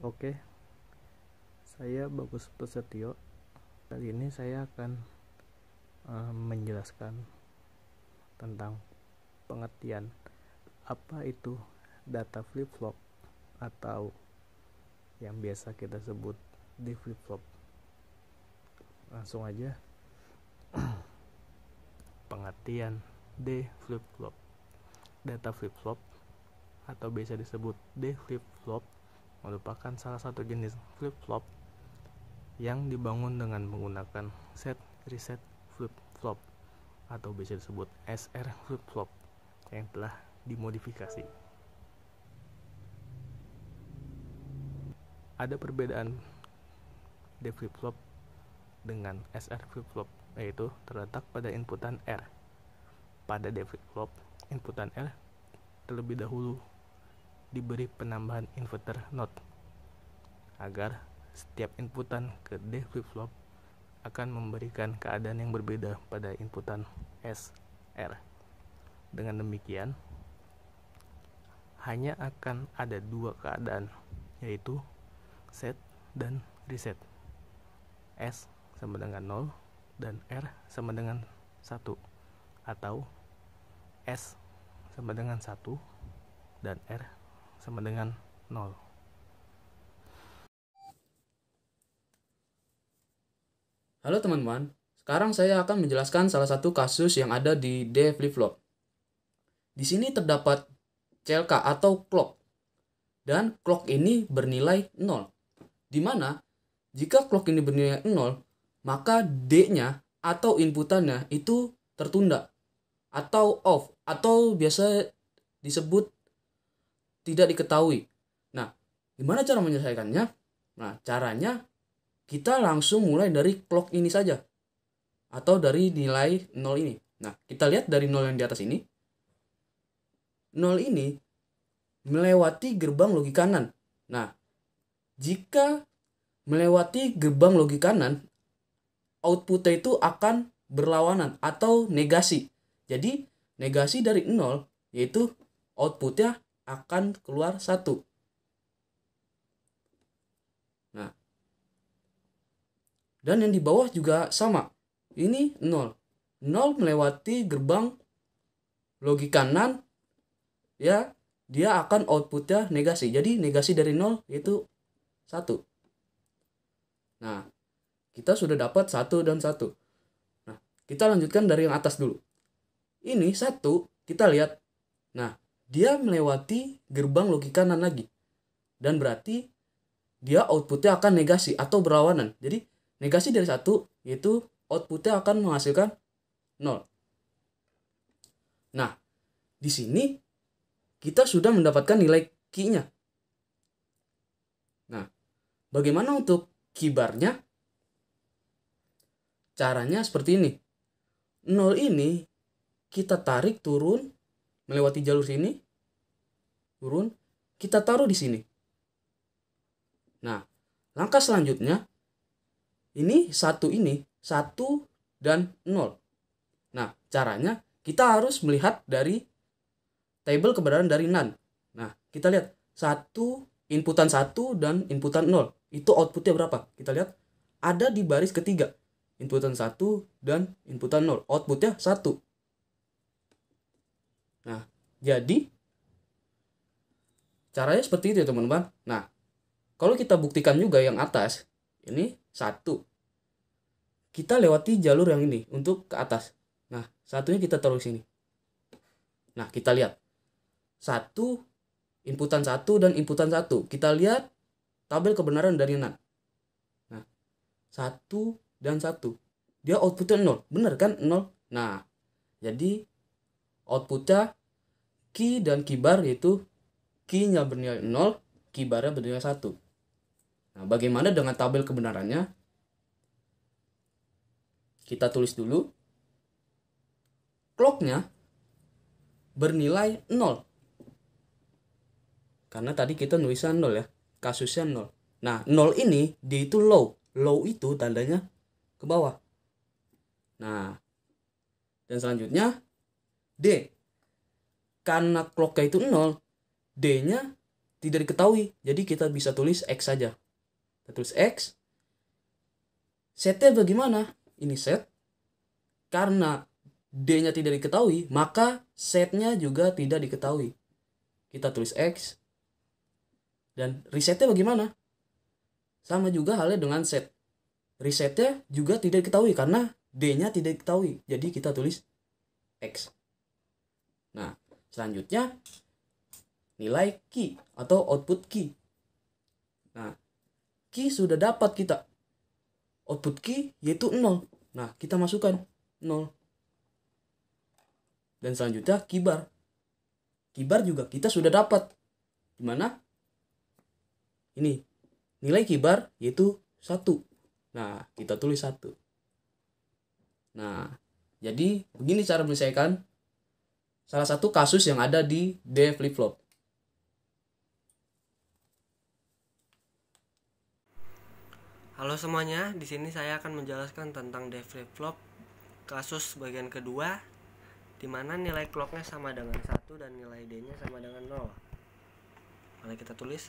Oke, saya Bagus Pesetio. Kali ini saya akan uh, menjelaskan tentang pengertian apa itu data flip-flop atau yang biasa kita sebut di flip-flop. Langsung aja pengertian D flip-flop. Data flip-flop atau biasa disebut D flip-flop merupakan salah satu jenis flip-flop yang dibangun dengan menggunakan set reset flip-flop atau bisa disebut SR flip-flop yang telah dimodifikasi. Ada perbedaan D flip-flop dengan SR flip-flop yaitu terletak pada inputan R. Pada D flip-flop, inputan R terlebih dahulu diberi penambahan inverter not agar setiap inputan ke D flip-flop akan memberikan keadaan yang berbeda pada inputan S, R. Dengan demikian, hanya akan ada dua keadaan, yaitu set dan reset. S sama dengan 0 dan R sama dengan 1 atau S sama dengan 1 dan R sama dengan 0. Halo teman-teman, sekarang saya akan menjelaskan salah satu kasus yang ada di D flip-flop. Di sini terdapat CLK atau clock, dan clock ini bernilai 0. Di mana, jika clock ini bernilai 0, maka D-nya atau inputannya itu tertunda atau off atau biasa disebut tidak diketahui. Nah, gimana cara menyelesaikannya? Nah, caranya kita langsung mulai dari clock ini saja. Atau dari nilai nol ini. Nah, kita lihat dari nol yang di atas ini. nol ini melewati gerbang logi kanan. Nah, jika melewati gerbang logi kanan, outputnya itu akan berlawanan atau negasi. Jadi, negasi dari nol yaitu outputnya akan keluar satu. Nah, dan yang di bawah juga sama. Ini nol. Nol melewati gerbang logika kanan, ya, dia akan outputnya negasi. Jadi negasi dari nol yaitu satu. Nah, kita sudah dapat satu dan satu. Nah, kita lanjutkan dari yang atas dulu. Ini satu, kita lihat. Nah, dia melewati gerbang logika kanan lagi. Dan berarti dia outputnya akan negasi atau berlawanan. Jadi negasi dari satu yaitu outputnya akan menghasilkan nol. Nah, di sini kita sudah mendapatkan nilai ki-nya. Nah, bagaimana untuk kibarnya? Caranya seperti ini. Nol ini kita tarik turun melewati jalur sini turun kita taruh di sini nah langkah selanjutnya ini satu ini satu dan nol nah caranya kita harus melihat dari table keberadaan dari NAND. nah kita lihat satu inputan satu dan inputan nol itu outputnya berapa kita lihat ada di baris ketiga inputan satu dan inputan nol outputnya satu Nah, jadi caranya seperti itu ya, teman-teman. Nah, kalau kita buktikan juga yang atas, ini satu. Kita lewati jalur yang ini untuk ke atas. Nah, satunya kita taruh sini. Nah, kita lihat. Satu, inputan satu, dan inputan satu. Kita lihat tabel kebenaran dari NAND Nah, satu dan satu. Dia outputnya nol. Bener kan nol? Nah, jadi outputnya Ki dan kibar yaitu Ki-nya bernilai 0, kibarnya bernilai 1. Nah, bagaimana dengan tabel kebenarannya? Kita tulis dulu. Clock-nya bernilai 0. Karena tadi kita nulisan 0 ya, kasusnya 0. Nah, 0 ini dia itu low. Low itu tandanya ke bawah. Nah, dan selanjutnya D karena clocknya itu 0 D-nya tidak diketahui jadi kita bisa tulis X saja kita tulis X setnya bagaimana ini set karena D-nya tidak diketahui maka setnya juga tidak diketahui kita tulis X dan resetnya bagaimana sama juga halnya dengan set resetnya juga tidak diketahui karena D-nya tidak diketahui jadi kita tulis X nah Selanjutnya nilai key atau output key. Nah, key sudah dapat kita. Output key yaitu 0. Nah, kita masukkan 0. Dan selanjutnya kibar. Kibar juga kita sudah dapat. gimana Ini. Nilai kibar yaitu 1. Nah, kita tulis 1. Nah, jadi begini cara menyelesaikan Salah satu kasus yang ada di D flip flop. Halo semuanya, di sini saya akan menjelaskan tentang D flip flop kasus bagian kedua di mana nilai clocknya sama dengan satu dan nilai D-nya sama dengan nol. Mari kita tulis.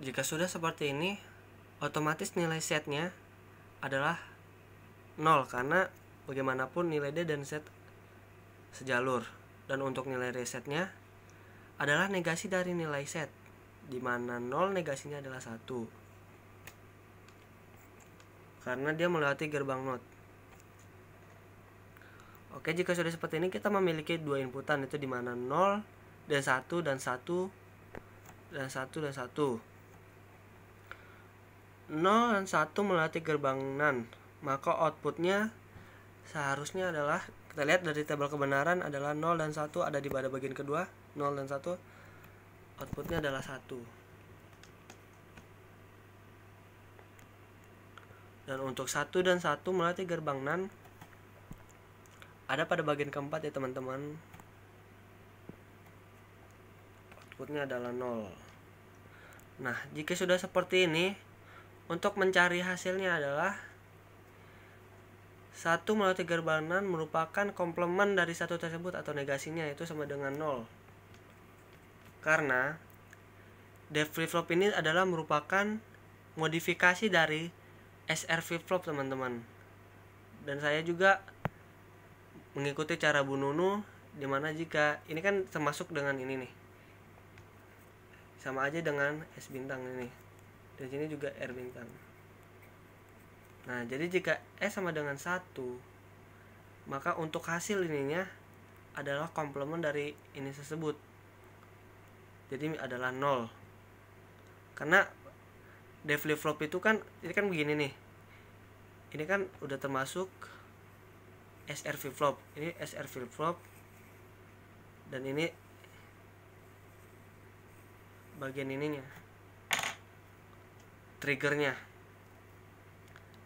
Jika sudah seperti ini, otomatis nilai setnya adalah nol karena bagaimanapun nilai D dan Z sejalur dan untuk nilai resetnya adalah negasi dari nilai set di mana nol negasinya adalah satu karena dia melewati gerbang not Oke jika sudah seperti ini kita memiliki dua inputan itu di mana nol dan 1 dan 1 dan 1 dan 1 0 dan 1 melewati gerbang nan maka outputnya seharusnya adalah kita lihat dari tabel kebenaran adalah 0 dan 1 ada di pada bagian kedua 0 dan 1 outputnya adalah 1 dan untuk 1 dan 1 melewati gerbang nan ada pada bagian keempat ya teman-teman outputnya adalah 0 nah jika sudah seperti ini untuk mencari hasilnya adalah satu melalui berbarengan merupakan komplement dari satu tersebut atau negasinya yaitu sama dengan nol. Karena dev flip-flop ini adalah merupakan modifikasi dari SR flip-flop teman-teman. Dan saya juga mengikuti cara Bu Nunu dimana jika ini kan termasuk dengan ini nih sama aja dengan S bintang ini dan sini juga R bintang nah jadi jika S sama dengan 1 maka untuk hasil ininya adalah komplement dari ini tersebut jadi adalah 0 karena dev flip flop itu kan ini kan begini nih ini kan udah termasuk SR flip flop ini SR flip flop dan ini bagian ininya triggernya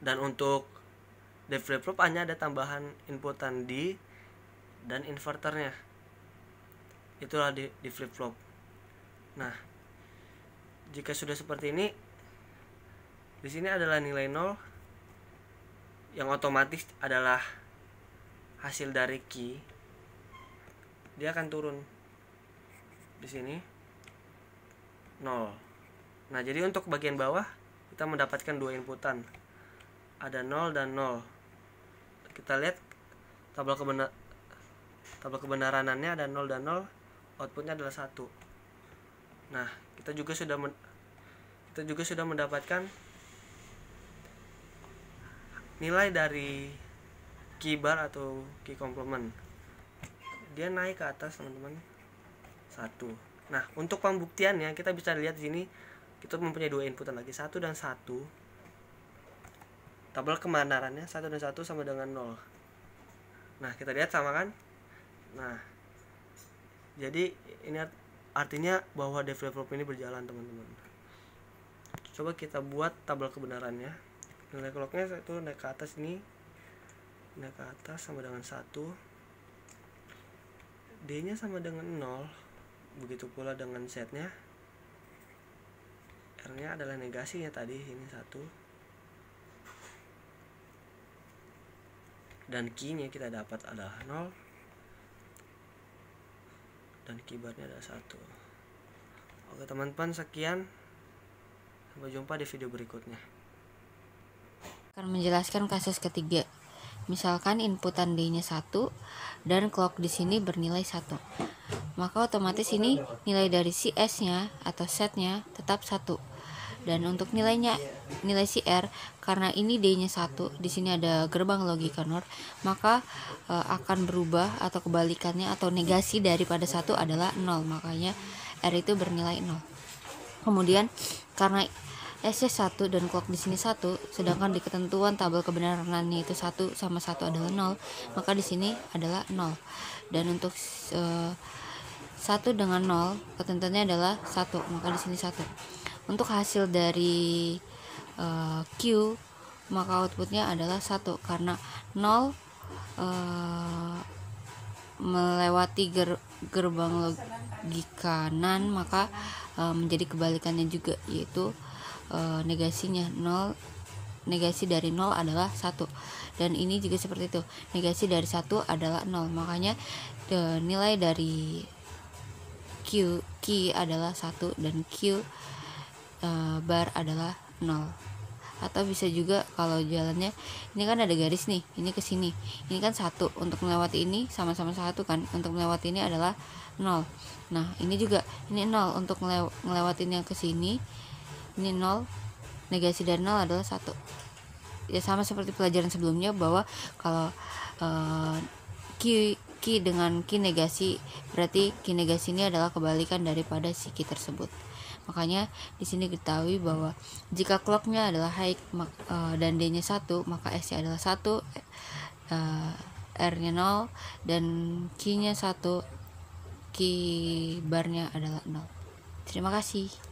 dan untuk di flip flop hanya ada tambahan inputan di dan inverternya itulah di, di flip flop nah jika sudah seperti ini di sini adalah nilai 0 yang otomatis adalah hasil dari key dia akan turun di sini 0 nah jadi untuk bagian bawah kita mendapatkan dua inputan ada 0 dan 0 kita lihat tabel kebenar tabel kebenaranannya ada 0 dan 0 outputnya adalah satu nah kita juga sudah kita juga sudah mendapatkan nilai dari key bar atau key complement dia naik ke atas teman-teman satu nah untuk pembuktiannya kita bisa lihat di sini kita mempunyai dua inputan lagi satu dan satu tabel kemanarannya satu dan satu sama dengan nol nah kita lihat sama kan nah jadi ini art artinya bahwa develop ini berjalan teman-teman coba kita buat tabel kebenarannya nilai keloknya satu naik ke atas ini naik ke atas sama dengan satu d nya sama dengan nol begitu pula dengan setnya nya adalah negasi ya tadi ini satu dan key-nya kita dapat adalah nol dan kibarnya ada satu oke teman-teman sekian sampai jumpa di video berikutnya akan menjelaskan kasus ketiga misalkan inputan D-nya satu dan clock di sini bernilai satu maka otomatis ini nilai dari cs nya atau set nya tetap satu dan untuk nilainya nilai si R karena ini D-nya satu di sini ada gerbang logika nor maka e, akan berubah atau kebalikannya atau negasi daripada satu adalah nol makanya R itu bernilai nol kemudian karena SC 1 dan clock di sini 1 sedangkan di ketentuan tabel kebenarannya itu 1 sama 1 adalah 0 maka di sini adalah 0 dan untuk uh, eh, 1 dengan 0 ketentuannya adalah 1 maka di sini 1 untuk hasil dari uh, Q maka outputnya adalah satu karena 0 uh, eh, melewati ger gerbang logika kanan maka uh, menjadi kebalikannya juga yaitu uh, negasinya 0 negasi dari 0 adalah 1 dan ini juga seperti itu negasi dari 1 adalah 0 makanya nilai dari Q Q adalah 1 dan Q Eh, bar adalah nol atau bisa juga kalau jalannya ini kan ada garis nih ini ke sini ini kan satu untuk melewati ini sama-sama satu kan untuk melewati ini adalah nol nah ini juga ini nol untuk melew melewatin yang ke sini ini nol negasi dari nol adalah satu ya sama seperti pelajaran sebelumnya bahwa kalau uh, eh, Q ki dengan ki negasi berarti ki negasi ini adalah kebalikan daripada si ki tersebut. Makanya di sini diketahui bahwa jika clocknya adalah high eh, dan D-nya satu maka S-nya adalah satu eh, R-nya nol dan Q-nya satu 1, bar nya adalah nol Terima kasih.